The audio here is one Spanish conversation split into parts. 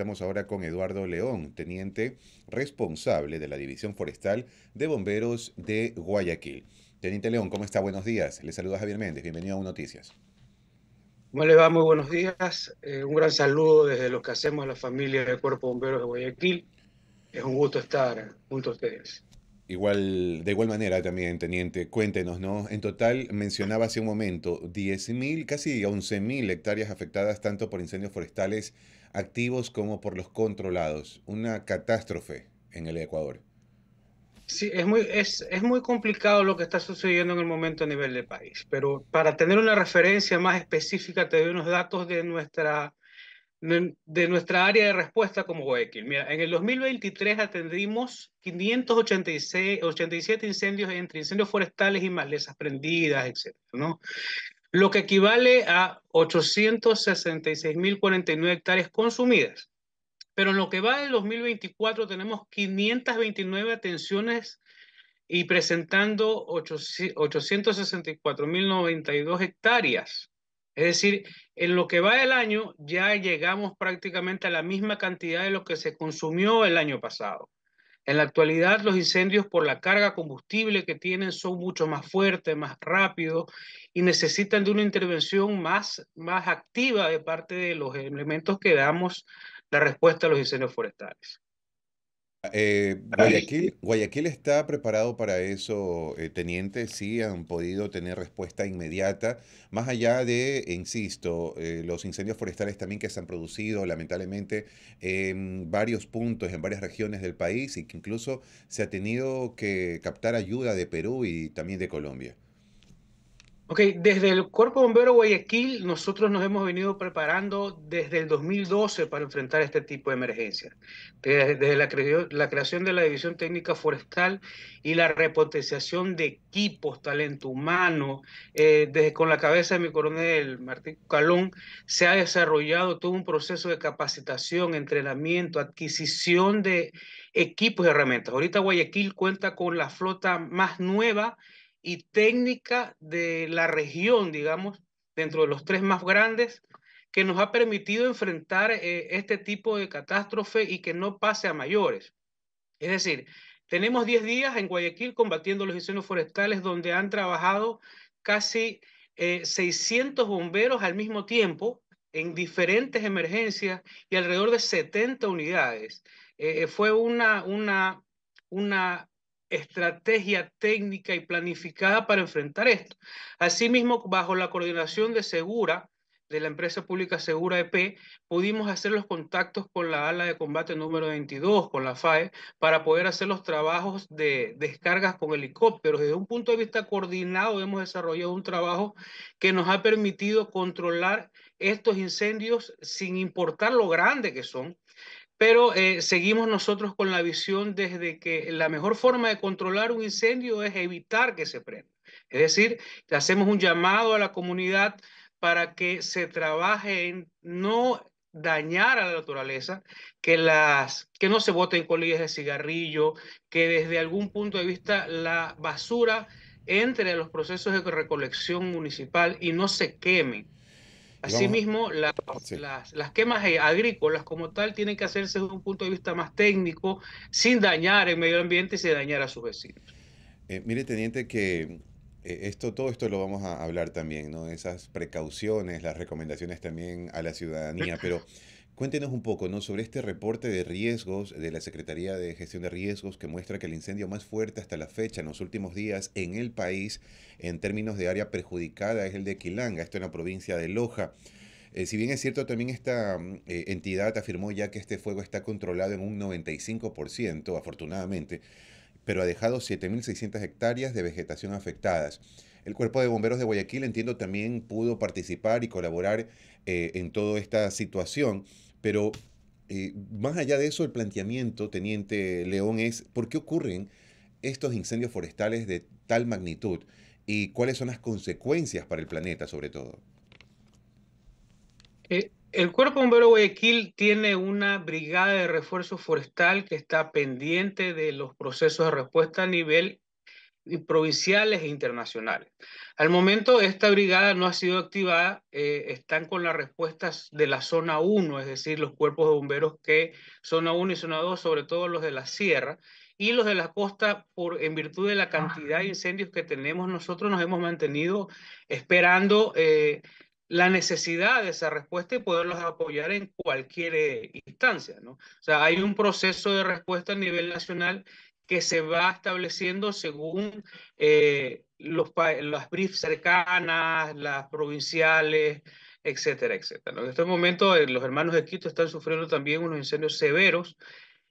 Estamos ahora con Eduardo León, teniente responsable de la División Forestal de Bomberos de Guayaquil. Teniente León, ¿cómo está? Buenos días. Le saluda Javier Méndez. Bienvenido a Noticias. ¿Cómo le va? Muy buenos días. Eh, un gran saludo desde lo que hacemos a la familia del Cuerpo de Bomberos de Guayaquil. Es un gusto estar junto a ustedes. Igual, de igual manera también, teniente, cuéntenos, ¿no? En total, mencionaba hace un momento, 10.000, casi 11.000 hectáreas afectadas tanto por incendios forestales activos como por los controlados. Una catástrofe en el Ecuador. Sí, es muy, es, muy complicado lo que está sucediendo en el momento a nivel del país, pero para tener una referencia más específica te doy unos datos de nuestra, de nuestra área de respuesta como OECIL. Mira, en el 2023 atendimos 587 incendios entre incendios forestales y malezas prendidas, etc. ¿no? lo que equivale a 866.049 hectáreas consumidas. Pero en lo que va del 2024 tenemos 529 atenciones y presentando 864.092 hectáreas. Es decir, en lo que va del año ya llegamos prácticamente a la misma cantidad de lo que se consumió el año pasado. En la actualidad los incendios por la carga combustible que tienen son mucho más fuertes, más rápidos y necesitan de una intervención más, más activa de parte de los elementos que damos la respuesta a los incendios forestales. Eh, Guayaquil, está preparado para eso, eh, teniente. Sí, han podido tener respuesta inmediata, más allá de, insisto, eh, los incendios forestales también que se han producido lamentablemente en varios puntos, en varias regiones del país y que incluso se ha tenido que captar ayuda de Perú y también de Colombia. Ok, desde el Cuerpo Bombero Guayaquil nosotros nos hemos venido preparando desde el 2012 para enfrentar este tipo de emergencias. Desde, la, creación de la División Técnica Forestal y la repotenciación de equipos, talento humano, eh, desde con la cabeza de mi coronel Martín Calón, se ha desarrollado todo un proceso de capacitación, entrenamiento, adquisición de equipos y herramientas. Ahorita Guayaquil cuenta con la flota más nueva y técnica de la región, digamos, dentro de los tres más grandes, que nos ha permitido enfrentar eh, este tipo de catástrofe y que no pase a mayores. Es decir, tenemos 10 días en Guayaquil combatiendo los incendios forestales donde han trabajado casi 600 eh, bomberos al mismo tiempo en diferentes emergencias y alrededor de 70 unidades. Eh, fue una, una, una estrategia técnica y planificada para enfrentar esto. Asimismo, bajo la coordinación de Segura, de la empresa pública Segura EP, pudimos hacer los contactos con la ala de combate número 22, con la FAE, para poder hacer los trabajos de descargas con helicópteros. Desde un punto de vista coordinado hemos desarrollado un trabajo que nos ha permitido controlar estos incendios sin importar lo grande que son, pero eh, seguimos nosotros con la visión desde que la mejor forma de controlar un incendio es evitar que se prenda. Es decir, hacemos un llamado a la comunidad para que se trabaje en no dañar a la naturaleza, que, las, que no se boten colillas de cigarrillo, que desde algún punto de vista la basura entre a los procesos de recolección municipal y no se queme. Asimismo, las, las, quemas eh, agrícolas como tal tienen que hacerse desde un punto de vista más técnico, sin dañar el medio ambiente y sin dañar a sus vecinos. Eh, mire, teniente, que eh, esto, todo esto lo vamos a hablar también, ¿no? Esas precauciones, las recomendaciones también a la ciudadanía, pero Cuéntenos un poco ¿no? sobre este reporte de riesgos de la Secretaría de Gestión de Riesgos que muestra que el incendio más fuerte hasta la fecha en los últimos días en el país en términos de área perjudicada es el de Quilanga, esto en la provincia de Loja. Eh, si bien es cierto, también esta mm, eh, entidad afirmó ya que este fuego está controlado en un 95%, afortunadamente, pero ha dejado 7.600 hectáreas de vegetación afectadas. El Cuerpo de Bomberos de Guayaquil, entiendo, también pudo participar y colaborar eh, en toda esta situación. Pero eh, más allá de eso, el planteamiento, teniente León, es por qué ocurren estos incendios forestales de tal magnitud y cuáles son las consecuencias para el planeta sobre todo. Eh, el Cuerpo Bombero Guayaquil tiene una brigada de refuerzo forestal que está pendiente de los procesos de respuesta a nivel provinciales e internacionales. Al momento, esta brigada no ha sido activada, eh, están con las respuestas de la zona 1, es decir, los cuerpos de bomberos que zona 1 y zona 2, sobre todo los de la sierra, y los de la costa, por, en virtud de la cantidad de incendios que tenemos, nosotros nos hemos mantenido esperando eh, la necesidad de esa respuesta y poderlos apoyar en cualquier eh, instancia. O sea, hay un proceso de respuesta a nivel nacional que se va estableciendo según eh, los, las briefs cercanas, las provinciales, etcétera, etcétera. En este momento eh, los hermanos de Quito están sufriendo también unos incendios severos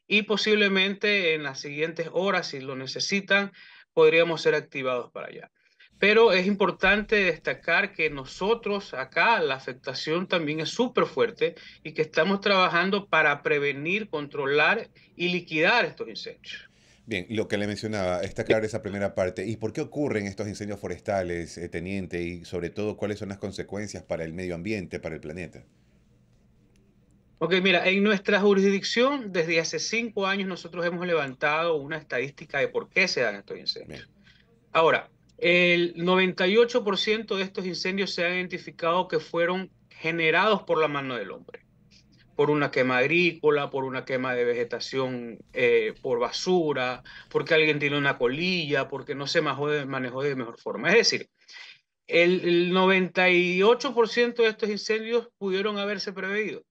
y posiblemente en las siguientes horas, si lo necesitan, podríamos ser activados para allá. Pero es importante destacar que nosotros acá la afectación también es súper fuerte y que estamos trabajando para prevenir, controlar y liquidar estos incendios. Bien, lo que le mencionaba, está clara esa primera parte. ¿Y por qué ocurren estos incendios forestales, eh, teniente? Y sobre todo, ¿cuáles son las consecuencias para el medio ambiente, para el planeta? Ok, mira, en nuestra jurisdicción, desde hace cinco años, nosotros hemos levantado una estadística de por qué se dan estos incendios. Ahora, el 98% de estos incendios se ha identificado que fueron generados por la mano del hombre por una quema agrícola, por una quema de vegetación eh, por basura, porque alguien tiene una colilla, porque no se manejó de, mejor forma. Es decir, el, el 98% de estos incendios pudieron haberse preveído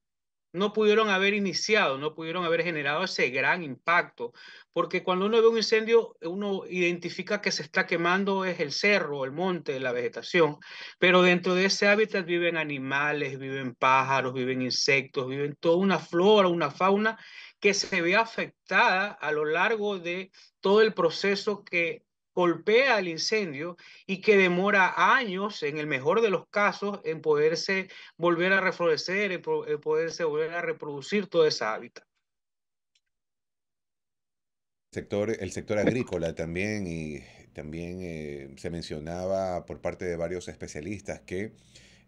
no pudieron haber iniciado, no pudieron haber generado ese gran impacto, porque cuando uno ve un incendio, uno identifica que se está quemando es el cerro, el monte, la vegetación, pero dentro de ese hábitat viven animales, viven pájaros, viven insectos, viven toda una flora, una fauna que se ve afectada a lo largo de todo el proceso que golpea el incendio y que demora años, en el mejor de los casos, en poderse volver a reflorecer, en, poderse volver a reproducir toda esa hábitat. Sector, el sector agrícola también, y también eh, se mencionaba por parte de varios especialistas que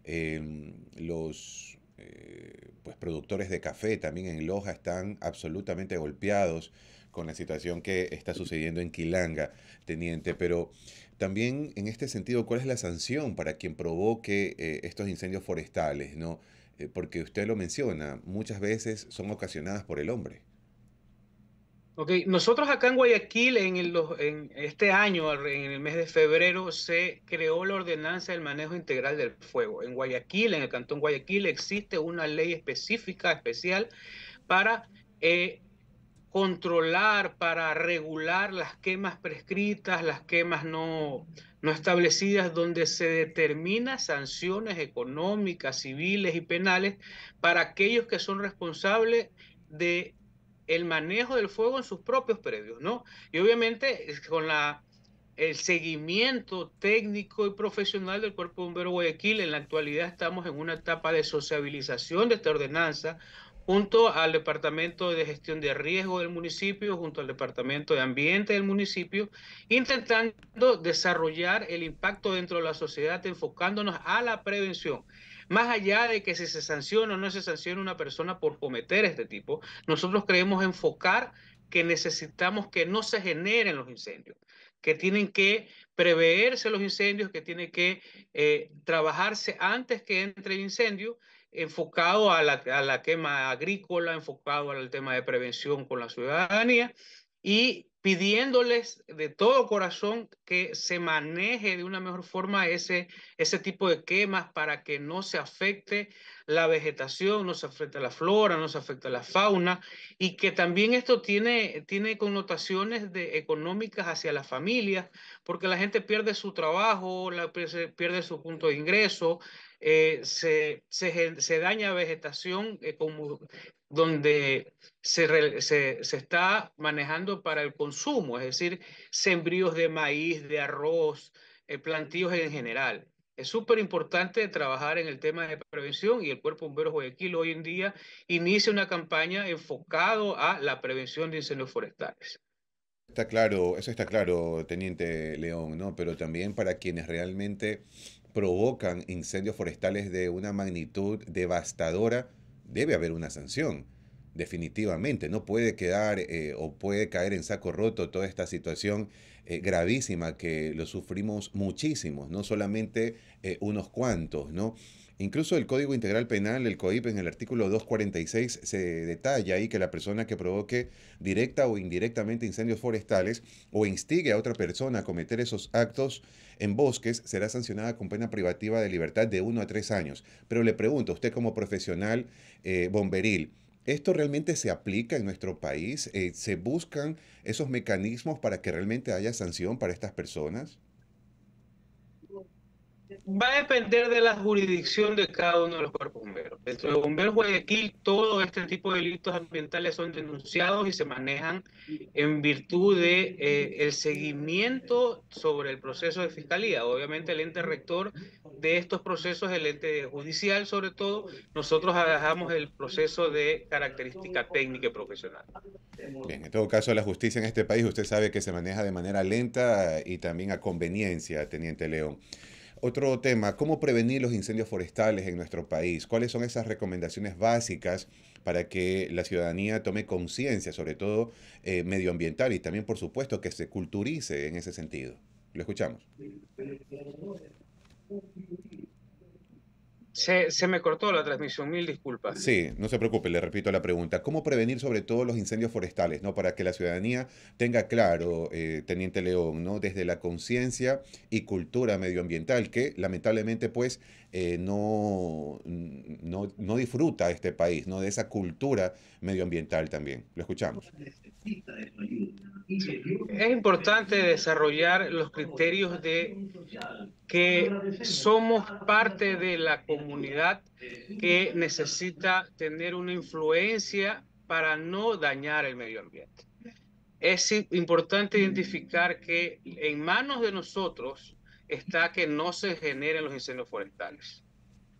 em, los eh, pues productores de café también en Loja están absolutamente golpeados con la situación que está sucediendo en Quilanga, teniente. Pero también en este sentido, ¿cuál es la sanción para quien provoque eh, estos incendios forestales? ¿no? Eh, porque usted lo menciona, muchas veces son ocasionadas por el hombre. Nosotros acá en Guayaquil, en, en, este año, en el mes de febrero, se creó la ordenanza del manejo integral del fuego. En Guayaquil, en el Cantón Guayaquil, existe una ley específica, especial, para eh, controlar, para regular las quemas prescritas, las quemas no, no establecidas, donde se determinan sanciones económicas, civiles y penales para aquellos que son responsables de el manejo del fuego en sus propios predios, ¿no? Y obviamente con la el seguimiento técnico y profesional del Cuerpo de Bombero Guayaquil. En la actualidad estamos en una etapa de sociabilización de esta ordenanza, junto al Departamento de Gestión de Riesgo del municipio, junto al Departamento de Ambiente del municipio, intentando desarrollar el impacto dentro de la sociedad, enfocándonos a la prevención. Más allá de que si se sanciona o no se sanciona una persona por cometer este tipo, nosotros creemos enfocar que necesitamos que no se generen los incendios, que tienen que preverse los incendios, que tienen que eh, trabajarse antes que entre el incendio enfocado a la, quema agrícola, enfocado al tema de prevención con la ciudadanía y pidiéndoles de todo corazón que se maneje de una mejor forma ese, ese tipo de quemas para que no se afecte la vegetación, no se afecte la flora, no se afecte la fauna y que también esto tiene, tiene connotaciones de, económicas hacia las familias, porque la gente pierde su trabajo, pierde su punto de ingreso, eh, se, daña vegetación eh, donde se, está manejando para el consumo, es decir, sembríos de maíz, de arroz, eh, plantíos en general. Es súper importante trabajar en el tema de prevención y el Cuerpo Bombero Guayaquil hoy en día inicia una campaña enfocado a la prevención de incendios forestales. Está claro, eso está claro, Teniente León, ¿no? Pero también para quienes realmente provocan incendios forestales de una magnitud devastadora, debe haber una sanción, definitivamente. No puede quedar eh, o puede caer en saco roto toda esta situación eh, gravísima que lo sufrimos muchísimos, no solamente eh, unos cuantos, ¿no? Incluso el Código Integral Penal, el COIP, en el artículo 246 se detalla ahí que la persona que provoque directa o indirectamente incendios forestales o instigue a otra persona a cometer esos actos en bosques será sancionada con pena privativa de libertad de uno a tres años. Pero le pregunto, usted como profesional eh, bomberil, ¿Esto realmente se aplica en nuestro país? Eh, ¿Se buscan esos mecanismos para que realmente haya sanción para estas personas? va a depender de la jurisdicción de cada uno de los cuerpos bomberos. Dentro de Bomberos Guayaquil, todo este tipo de delitos ambientales son denunciados y se manejan en virtud de eh, el seguimiento sobre el proceso de fiscalía. Obviamente el ente rector de estos procesos, el ente judicial sobre todo, nosotros agarramos el proceso de característica técnica y profesional. Bien, en todo caso, la justicia en este país, usted sabe que se maneja de manera lenta y también a conveniencia, Teniente León. Otro tema, ¿cómo prevenir los incendios forestales en nuestro país? ¿Cuáles son esas recomendaciones básicas para que la ciudadanía tome conciencia, sobre todo eh, medioambiental, y también, por supuesto, que se culturice en ese sentido? Lo escuchamos. Se, me cortó la transmisión, mil disculpas. Sí, no se preocupe, le repito la pregunta. ¿Cómo prevenir sobre todo los incendios forestales? ¿no? Para que la ciudadanía tenga claro, eh, Teniente León, ¿no? desde la conciencia y cultura medioambiental, que lamentablemente pues eh, no, no, no, disfruta este país, ¿no? de esa cultura medioambiental también. Lo escuchamos. Es importante desarrollar los criterios de que somos parte de la comunidad que necesita tener una influencia para no dañar el medio ambiente. Es importante identificar que en manos de nosotros está que no se generen los incendios forestales.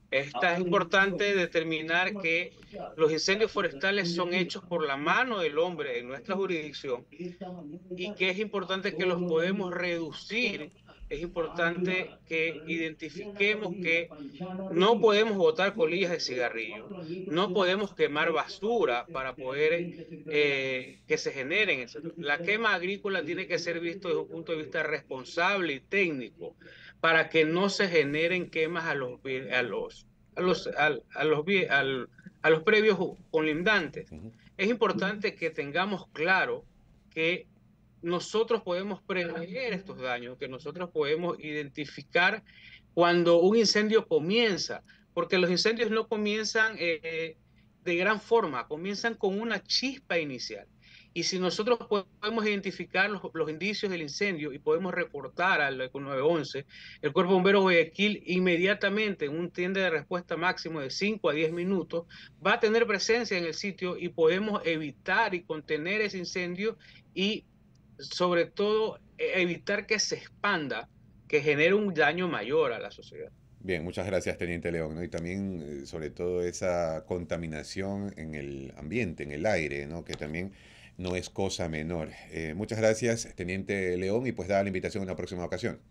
Esta ah, es importante determinar que los incendios forestales son hechos por la mano del hombre en nuestra jurisdicción y que es importante que los podemos reducir es ah, importante que identifiquemos que no podemos botar colillas de cigarrillo, no podemos quemar basura para poder eh, que se generen. La quema agrícola tiene que ser visto desde un punto de vista responsable y técnico para que no se generen quemas a los a los a los a, los, a, a los previos colindantes. Es importante que tengamos claro que nosotros podemos prevenir estos daños, que nosotros podemos identificar cuando un incendio comienza, porque los incendios no comienzan eh, de gran forma, comienzan con una chispa inicial. Y si nosotros podemos identificar los, indicios del incendio y podemos reportar al 911, el Cuerpo Bombero Guayaquil inmediatamente en un tiende de respuesta máximo de 5 a 10 minutos va a tener presencia en el sitio y podemos evitar y contener ese incendio y sobre todo e, evitar que se expanda, que genere un daño mayor a la sociedad. Bien, muchas gracias, Teniente León. ¿no? Y también, eh, sobre todo, esa contaminación en el ambiente, en el aire, ¿no? que también no es cosa menor. Eh, muchas gracias, Teniente León, y pues da la invitación en una próxima ocasión.